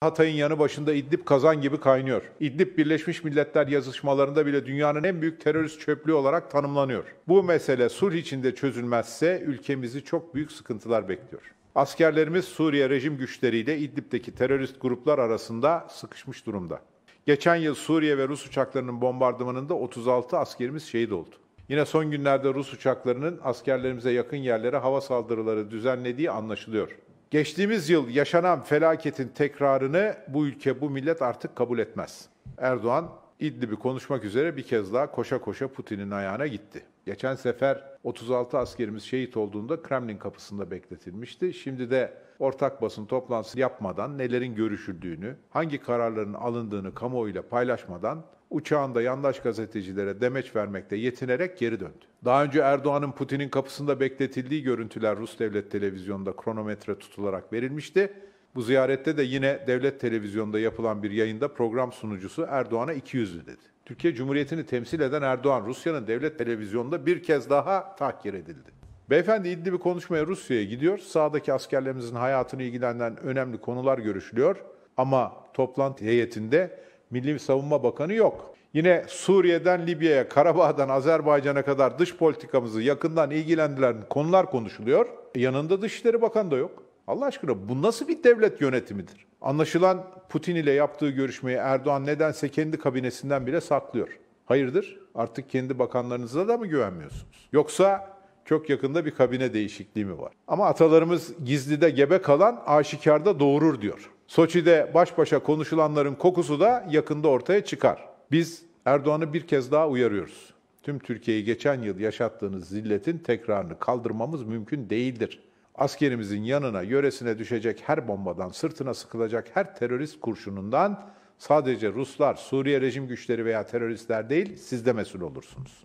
Hatay'ın yanı başında İdlib kazan gibi kaynıyor. İdlib Birleşmiş Milletler yazışmalarında bile dünyanın en büyük terörist çöplüğü olarak tanımlanıyor. Bu mesele sulh içinde çözülmezse ülkemizi çok büyük sıkıntılar bekliyor. Askerlerimiz Suriye rejim güçleriyle İdlib'deki terörist gruplar arasında sıkışmış durumda. Geçen yıl Suriye ve Rus uçaklarının bombardımanında 36 askerimiz şehit oldu. Yine son günlerde Rus uçaklarının askerlerimize yakın yerlere hava saldırıları düzenlediği anlaşılıyor. Geçtiğimiz yıl yaşanan felaketin tekrarını bu ülke, bu millet artık kabul etmez. Erdoğan İdlib'i konuşmak üzere bir kez daha koşa koşa Putin'in ayağına gitti. Geçen sefer 36 askerimiz şehit olduğunda Kremlin kapısında bekletilmişti. Şimdi de ortak basın toplantısı yapmadan nelerin görüşüldüğünü, hangi kararların alındığını kamuoyuyla paylaşmadan uçağında yandaş gazetecilere demeç vermekte yetinerek geri döndü. Daha önce Erdoğan'ın Putin'in kapısında bekletildiği görüntüler Rus Devlet Televizyonu'nda kronometre tutularak verilmişti. Bu ziyarette de yine devlet televizyonunda yapılan bir yayında program sunucusu Erdoğan'a 200'lü dedi. Türkiye Cumhuriyeti'ni temsil eden Erdoğan Rusya'nın devlet televizyonunda bir kez daha tahkir edildi. Beyefendi İdlib'i bir konuşmaya Rusya'ya gidiyor. Sağdaki askerlerimizin hayatını ilgilenen önemli konular görüşülüyor. Ama toplantı heyetinde Milli Savunma Bakanı yok. Yine Suriye'den Libya'ya, Karabağ'dan Azerbaycan'a kadar dış politikamızı yakından ilgilendiren konular konuşuluyor. E, yanında Dışişleri Bakanı da yok. Allah aşkına bu nasıl bir devlet yönetimidir? Anlaşılan Putin ile yaptığı görüşmeyi Erdoğan nedense kendi kabinesinden bile saklıyor. Hayırdır? Artık kendi bakanlarınıza da mı güvenmiyorsunuz? Yoksa çok yakında bir kabine değişikliği mi var? Ama atalarımız gizlide gebe kalan aşikarda doğurur diyor. Soçi'de baş başa konuşulanların kokusu da yakında ortaya çıkar. Biz Erdoğan'ı bir kez daha uyarıyoruz. Tüm Türkiye'yi geçen yıl yaşattığınız zilletin tekrarını kaldırmamız mümkün değildir. Askerimizin yanına, yöresine düşecek her bombadan, sırtına sıkılacak her terörist kurşunundan sadece Ruslar, Suriye rejim güçleri veya teröristler değil, siz de mesul olursunuz.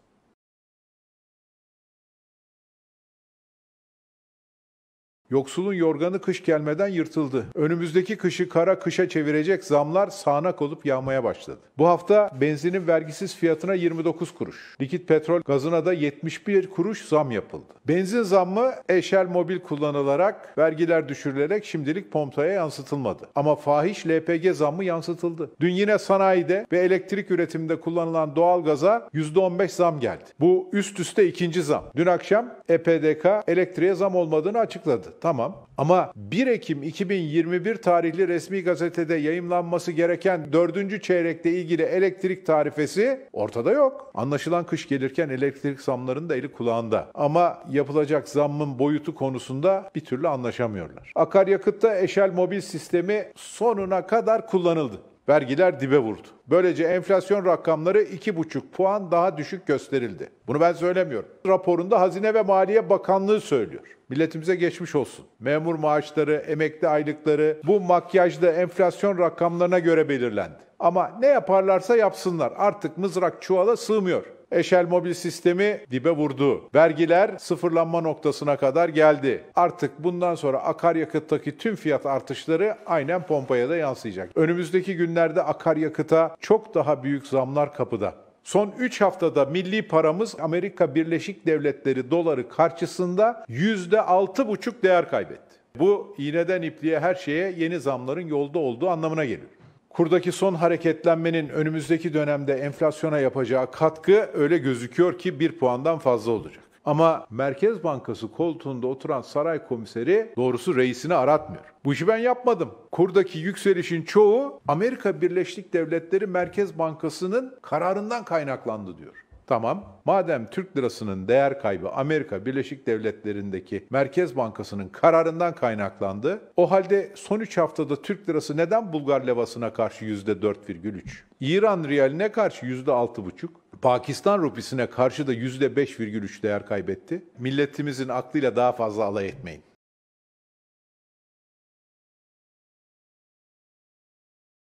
Yoksulun yorganı kış gelmeden yırtıldı. Önümüzdeki kışı kara kışa çevirecek zamlar sağanak olup yağmaya başladı. Bu hafta benzinin vergisiz fiyatına 29 kuruş, likit petrol gazına da 71 kuruş zam yapıldı. Benzin zammı eşel mobil kullanılarak, vergiler düşürülerek şimdilik pompaya yansıtılmadı. Ama fahiş LPG zammı yansıtıldı. Dün yine sanayide ve elektrik üretiminde kullanılan doğal gaza %15 zam geldi. Bu üst üste ikinci zam. Dün akşam EPDK elektriğe zam olmadığını açıkladı. Tamam. Ama 1 Ekim 2021 tarihli resmi gazetede yayımlanması gereken 4. çeyrekle ilgili elektrik tarifesi ortada yok. Anlaşılan kış gelirken elektrik zamlarının da eli kulağında. Ama yapılacak zammın boyutu konusunda bir türlü anlaşamıyorlar. Akaryakıtta eşel mobil sistemi sonuna kadar kullanıldı vergiler dibe vurdu. Böylece enflasyon rakamları 2,5 puan daha düşük gösterildi. Bunu ben söylemiyorum. Raporunda Hazine ve Maliye Bakanlığı söylüyor. Milletimize geçmiş olsun. Memur maaşları, emekli aylıkları bu makyajda enflasyon rakamlarına göre belirlendi. Ama ne yaparlarsa yapsınlar artık mızrak çuvala sığmıyor. Eşel mobil sistemi dibe vurdu. Vergiler sıfırlanma noktasına kadar geldi. Artık bundan sonra akaryakıttaki tüm fiyat artışları aynen pompaya da yansıyacak. Önümüzdeki günlerde akaryakıta çok daha büyük zamlar kapıda. Son 3 haftada milli paramız Amerika Birleşik Devletleri doları karşısında %6,5 değer kaybetti. Bu iğneden ipliğe her şeye yeni zamların yolda olduğu anlamına geliyor. Kurdaki son hareketlenmenin önümüzdeki dönemde enflasyona yapacağı katkı öyle gözüküyor ki bir puandan fazla olacak. Ama Merkez Bankası koltuğunda oturan saray komiseri doğrusu reisini aratmıyor. Bu işi ben yapmadım. Kurdaki yükselişin çoğu Amerika Birleşik Devletleri Merkez Bankası'nın kararından kaynaklandı diyor. Tamam. Madem Türk lirasının değer kaybı Amerika Birleşik Devletleri'ndeki Merkez Bankası'nın kararından kaynaklandı. O halde son 3 haftada Türk lirası neden Bulgar levasına karşı %4,3? İran riyaline karşı %6,5? Pakistan rupisine karşı da %5,3 değer kaybetti. Milletimizin aklıyla daha fazla alay etmeyin.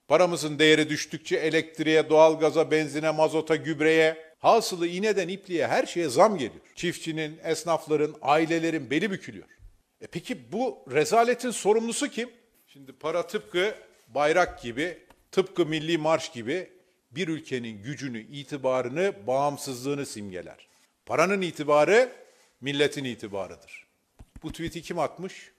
Paramızın değeri düştükçe elektriğe, doğalgaza, benzine, mazota, gübreye, Hasılı iğneden ipliğe her şeye zam geliyor. Çiftçinin, esnafların, ailelerin beli bükülüyor. E peki bu rezaletin sorumlusu kim? Şimdi para tıpkı bayrak gibi, tıpkı milli marş gibi bir ülkenin gücünü, itibarını, bağımsızlığını simgeler. Paranın itibarı milletin itibarıdır. Bu tweet'i kim atmış?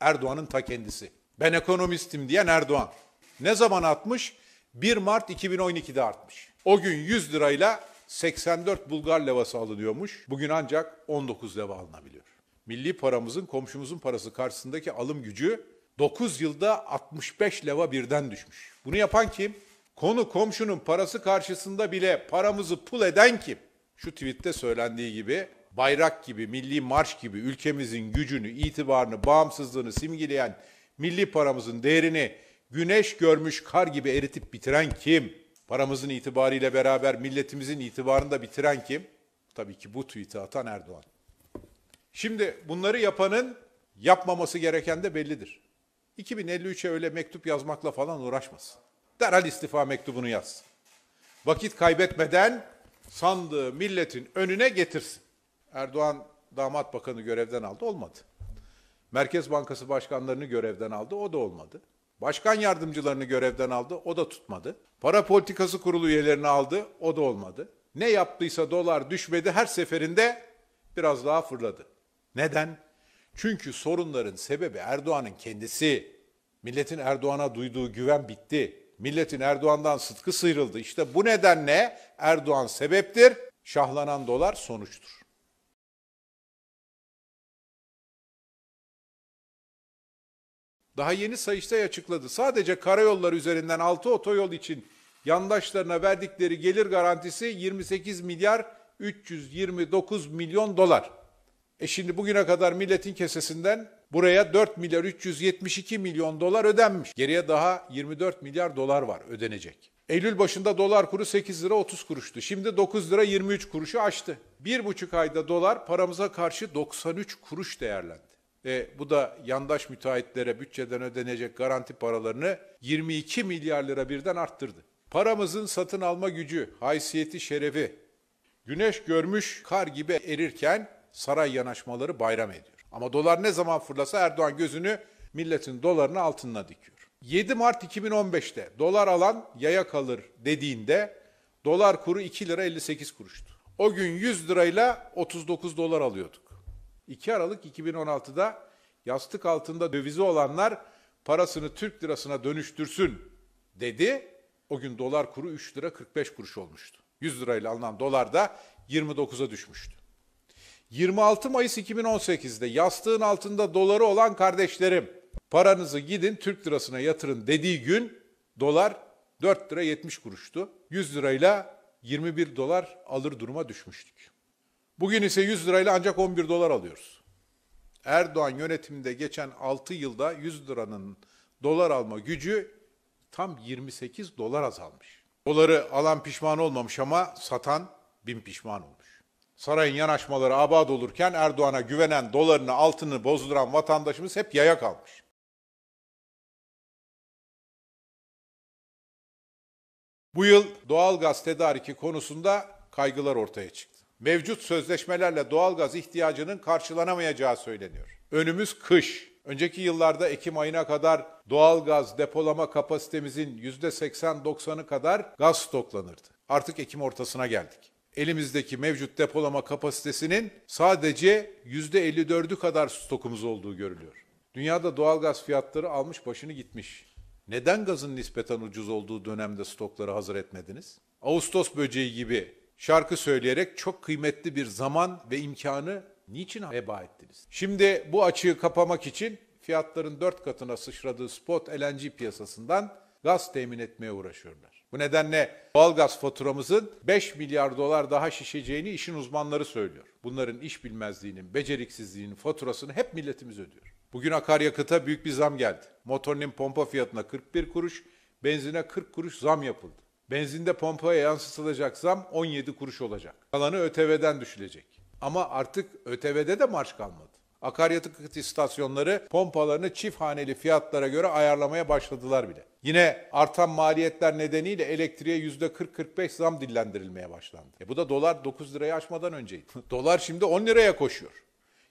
Erdoğan'ın ta kendisi. Ben ekonomistim diyen Erdoğan. Ne zaman atmış? 1 Mart 2012'de artmış. O gün 100 lirayla 84 Bulgar levası alınıyormuş. Bugün ancak 19 leva alınabiliyor. Milli paramızın komşumuzun parası karşısındaki alım gücü 9 yılda 65 leva birden düşmüş. Bunu yapan kim? Konu komşunun parası karşısında bile paramızı pul eden kim? Şu tweette söylendiği gibi bayrak gibi, milli marş gibi ülkemizin gücünü, itibarını, bağımsızlığını simgeleyen milli paramızın değerini güneş görmüş kar gibi eritip bitiren kim? Paramızın itibariyle beraber milletimizin itibarını da bitiren kim? Tabii ki bu tweet'i atan Erdoğan. Şimdi bunları yapanın yapmaması gereken de bellidir. 2053'e öyle mektup yazmakla falan uğraşmasın. Derhal istifa mektubunu yaz. Vakit kaybetmeden sandığı milletin önüne getirsin. Erdoğan damat bakanı görevden aldı olmadı. Merkez Bankası başkanlarını görevden aldı o da olmadı. Başkan yardımcılarını görevden aldı, o da tutmadı. Para politikası kurulu üyelerini aldı, o da olmadı. Ne yaptıysa dolar düşmedi, her seferinde biraz daha fırladı. Neden? Çünkü sorunların sebebi Erdoğan'ın kendisi. Milletin Erdoğan'a duyduğu güven bitti. Milletin Erdoğan'dan sıtkı sıyrıldı. İşte bu nedenle Erdoğan sebeptir, şahlanan dolar sonuçtur. Daha yeni Sayıştay açıkladı. Sadece karayolları üzerinden 6 otoyol için yandaşlarına verdikleri gelir garantisi 28 milyar 329 milyon dolar. E şimdi bugüne kadar milletin kesesinden buraya 4 milyar 372 milyon dolar ödenmiş. Geriye daha 24 milyar dolar var ödenecek. Eylül başında dolar kuru 8 lira 30 kuruştu. Şimdi 9 lira 23 kuruşu aştı. Bir buçuk ayda dolar paramıza karşı 93 kuruş değerlendi. E, bu da yandaş müteahhitlere bütçeden ödenecek garanti paralarını 22 milyar lira birden arttırdı. Paramızın satın alma gücü, haysiyeti, şerefi, güneş görmüş kar gibi erirken saray yanaşmaları bayram ediyor. Ama dolar ne zaman fırlasa Erdoğan gözünü milletin dolarını altına dikiyor. 7 Mart 2015'te dolar alan yaya kalır dediğinde dolar kuru 2 lira 58 kuruştu. O gün 100 lirayla 39 dolar alıyorduk. 2 Aralık 2016'da yastık altında dövizi olanlar parasını Türk lirasına dönüştürsün dedi. O gün dolar kuru 3 lira 45 kuruş olmuştu. 100 lirayla alınan dolar da 29'a düşmüştü. 26 Mayıs 2018'de yastığın altında doları olan kardeşlerim paranızı gidin Türk lirasına yatırın dediği gün dolar 4 lira 70 kuruştu. 100 lirayla 21 dolar alır duruma düşmüştük. Bugün ise 100 lirayla ancak 11 dolar alıyoruz. Erdoğan yönetiminde geçen 6 yılda 100 liranın dolar alma gücü tam 28 dolar azalmış. Doları alan pişman olmamış ama satan bin pişman olmuş. Sarayın yanaşmaları abad olurken Erdoğan'a güvenen dolarını altını bozduran vatandaşımız hep yaya kalmış. Bu yıl doğal gaz tedariki konusunda kaygılar ortaya çıktı mevcut sözleşmelerle doğalgaz ihtiyacının karşılanamayacağı söyleniyor. Önümüz kış. Önceki yıllarda Ekim ayına kadar doğalgaz depolama kapasitemizin %80-90'ı kadar gaz stoklanırdı. Artık Ekim ortasına geldik. Elimizdeki mevcut depolama kapasitesinin sadece %54'ü kadar stokumuz olduğu görülüyor. Dünyada doğalgaz fiyatları almış başını gitmiş. Neden gazın nispeten ucuz olduğu dönemde stokları hazır etmediniz? Ağustos böceği gibi şarkı söyleyerek çok kıymetli bir zaman ve imkanı niçin heba ettiniz? Şimdi bu açığı kapamak için fiyatların dört katına sıçradığı spot LNG piyasasından gaz temin etmeye uğraşıyorlar. Bu nedenle doğal gaz faturamızın 5 milyar dolar daha şişeceğini işin uzmanları söylüyor. Bunların iş bilmezliğinin, beceriksizliğinin faturasını hep milletimiz ödüyor. Bugün akaryakıta büyük bir zam geldi. Motorinin pompa fiyatına 41 kuruş, benzine 40 kuruş zam yapıldı. Benzinde pompaya yansıtılacak zam 17 kuruş olacak. Kalanı ÖTV'den düşülecek. Ama artık ÖTV'de de marş kalmadı. Akaryakıt istasyonları pompalarını çift haneli fiyatlara göre ayarlamaya başladılar bile. Yine artan maliyetler nedeniyle elektriğe %40-45 zam dillendirilmeye başlandı. E bu da dolar 9 lirayı aşmadan önceydi. dolar şimdi 10 liraya koşuyor.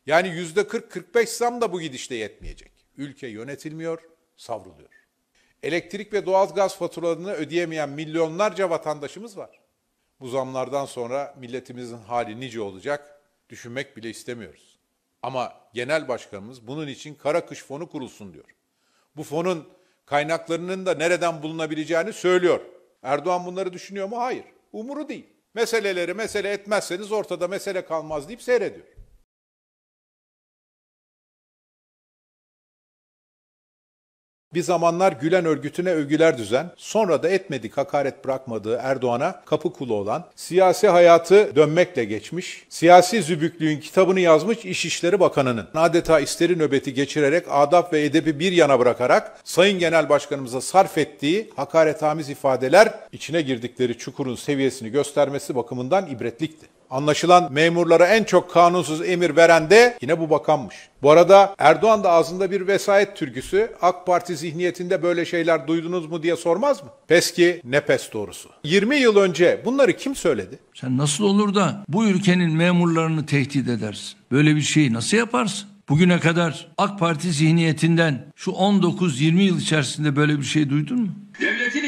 Yani %40-45 zam da bu gidişte yetmeyecek. Ülke yönetilmiyor, savruluyor. Elektrik ve doğalgaz faturalarını ödeyemeyen milyonlarca vatandaşımız var. Bu zamlardan sonra milletimizin hali nice olacak düşünmek bile istemiyoruz. Ama genel başkanımız bunun için kara kış fonu kurulsun diyor. Bu fonun kaynaklarının da nereden bulunabileceğini söylüyor. Erdoğan bunları düşünüyor mu? Hayır. Umuru değil. Meseleleri mesele etmezseniz ortada mesele kalmaz deyip seyrediyor. Bir zamanlar Gülen örgütüne övgüler düzen, sonra da etmedik hakaret bırakmadığı Erdoğan'a kapı kulu olan, siyasi hayatı dönmekle geçmiş, siyasi zübüklüğün kitabını yazmış İşişleri Bakanı'nın adeta isteri nöbeti geçirerek adab ve edebi bir yana bırakarak Sayın Genel Başkanımıza sarf ettiği hakaret hamiz ifadeler içine girdikleri çukurun seviyesini göstermesi bakımından ibretlikti. Anlaşılan memurlara en çok kanunsuz emir veren de yine bu bakanmış. Bu arada Erdoğan da ağzında bir vesayet türküsü. AK Parti zihniyetinde böyle şeyler duydunuz mu diye sormaz mı? Peski ne pes doğrusu. 20 yıl önce bunları kim söyledi? Sen nasıl olur da bu ülkenin memurlarını tehdit edersin? Böyle bir şeyi nasıl yaparsın? Bugüne kadar AK Parti zihniyetinden şu 19-20 yıl içerisinde böyle bir şey duydun mu? Devletin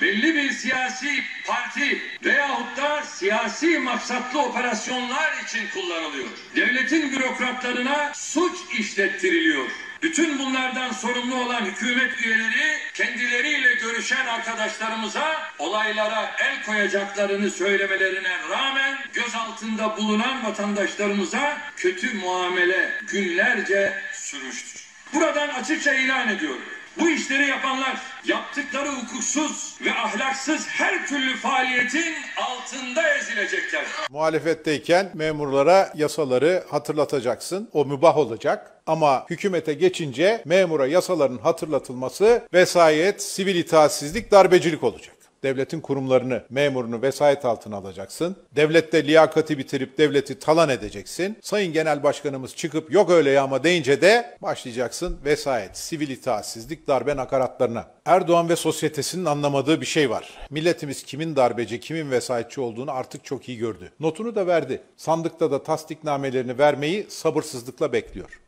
belli bir siyasi parti veyahut da siyasi maksatlı operasyonlar için kullanılıyor. Devletin bürokratlarına suç işlettiriliyor. Bütün bunlardan sorumlu olan hükümet üyeleri kendileriyle görüşen arkadaşlarımıza olaylara el koyacaklarını söylemelerine rağmen göz altında bulunan vatandaşlarımıza kötü muamele günlerce sürmüştür. Buradan açıkça ilan ediyorum. Bu işleri yapanlar yaptıkları hukuksuz ve ahlaksız her türlü faaliyetin altında ezilecekler. Muhalefetteyken memurlara yasaları hatırlatacaksın. O mübah olacak. Ama hükümete geçince memura yasaların hatırlatılması vesayet, sivil itaatsizlik, darbecilik olacak devletin kurumlarını, memurunu vesayet altına alacaksın. Devlette liyakati bitirip devleti talan edeceksin. Sayın Genel Başkanımız çıkıp yok öyle ya ama deyince de başlayacaksın vesayet, sivil itaatsizlik, darbe nakaratlarına. Erdoğan ve sosyetesinin anlamadığı bir şey var. Milletimiz kimin darbeci, kimin vesayetçi olduğunu artık çok iyi gördü. Notunu da verdi. Sandıkta da tasdiknamelerini vermeyi sabırsızlıkla bekliyor.